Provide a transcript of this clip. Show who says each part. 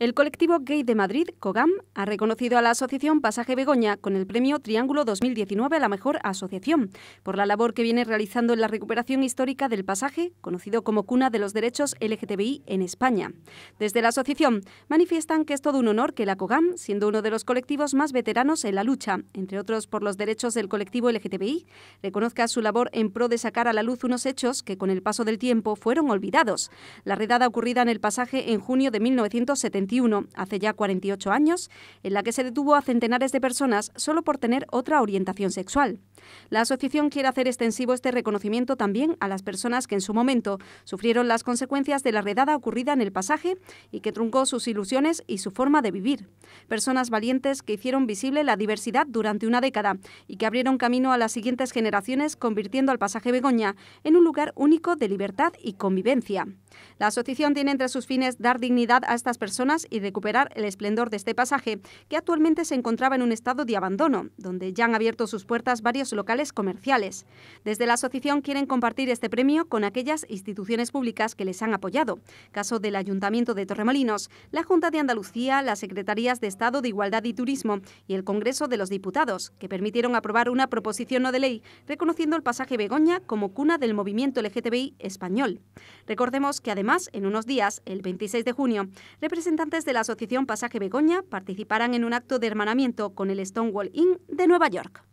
Speaker 1: El colectivo Gay de Madrid, COGAM, ha reconocido a la asociación Pasaje Begoña con el premio Triángulo 2019 a la mejor asociación por la labor que viene realizando en la recuperación histórica del pasaje, conocido como cuna de los derechos LGTBI en España. Desde la asociación manifiestan que es todo un honor que la COGAM, siendo uno de los colectivos más veteranos en la lucha, entre otros por los derechos del colectivo LGTBI, reconozca su labor en pro de sacar a la luz unos hechos que con el paso del tiempo fueron olvidados. La redada ocurrida en el pasaje en junio de 1970 hace ya 48 años, en la que se detuvo a centenares de personas solo por tener otra orientación sexual. La asociación quiere hacer extensivo este reconocimiento también a las personas que en su momento sufrieron las consecuencias de la redada ocurrida en el pasaje y que truncó sus ilusiones y su forma de vivir. Personas valientes que hicieron visible la diversidad durante una década y que abrieron camino a las siguientes generaciones convirtiendo al pasaje Begoña en un lugar único de libertad y convivencia. La asociación tiene entre sus fines dar dignidad a estas personas y recuperar el esplendor de este pasaje que actualmente se encontraba en un estado de abandono, donde ya han abierto sus puertas varios locales comerciales. Desde la asociación quieren compartir este premio con aquellas instituciones públicas que les han apoyado, caso del Ayuntamiento de Torremolinos, la Junta de Andalucía, las Secretarías de Estado de Igualdad y Turismo y el Congreso de los Diputados, que permitieron aprobar una proposición no de ley reconociendo el pasaje Begoña como cuna del movimiento LGTBI español. Recordemos que además, en unos días, el 26 de junio, representantes de la Asociación Pasaje Begoña participarán en un acto de hermanamiento con el Stonewall Inn de Nueva York.